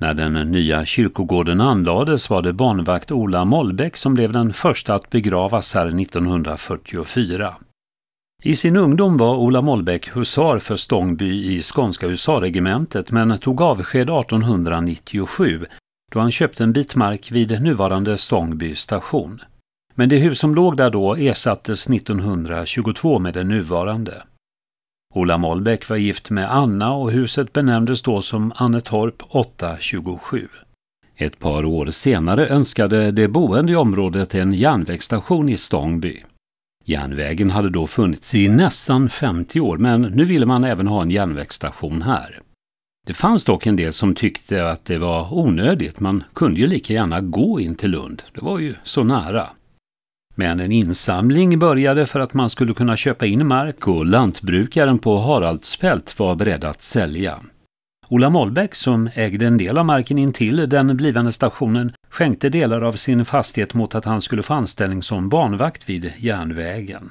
När den nya kyrkogården anlades var det barnvakt Ola Mollbäck som blev den första att begravas här 1944. I sin ungdom var Ola Mollbäck husar för Stångby i Skånska husarregementet men tog avsked 1897 då han köpte en bit mark vid nuvarande Stångby station. Men det hus som låg där då ersattes 1922 med det nuvarande. Ola Molbäck var gift med Anna och huset benämndes då som Annetorp 827. Ett par år senare önskade de boende i området en järnvägsstation i Stångby. Järnvägen hade då funnits i nästan 50 år, men nu ville man även ha en järnvägsstation här. Det fanns dock en del som tyckte att det var onödigt, man kunde ju lika gärna gå in till Lund, det var ju så nära. Men en insamling började för att man skulle kunna köpa in mark och lantbrukaren på Haraldsfält var beredd att sälja. Ola Mollbäck, som ägde en del av marken intill den blivande stationen, skänkte delar av sin fastighet mot att han skulle få anställning som banvakt vid järnvägen.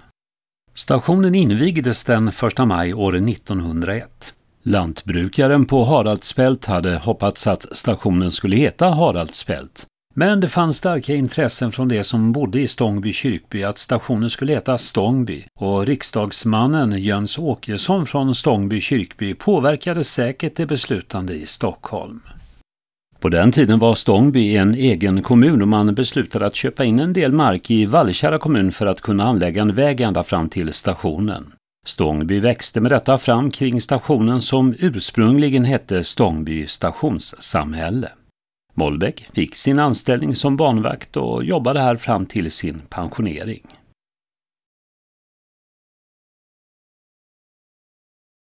Stationen invigdes den 1 maj år 1901. Lantbrukaren på Haraldsfält hade hoppats att stationen skulle heta Haraldsfält, men det fanns starka intressen från de som bodde i Stångby kyrkby att stationen skulle heta Stångby och riksdagsmannen Jöns Åkesson från Stångby kyrkby påverkade säkert det beslutande i Stockholm. På den tiden var Stångby en egen kommun och man beslutade att köpa in en del mark i Vallkärra kommun för att kunna anlägga en väg ända fram till stationen. Stångby växte med detta fram kring stationen som ursprungligen hette Stångby stationssamhälle. Mollbäck fick sin anställning som barnvakt och jobbade här fram till sin pensionering.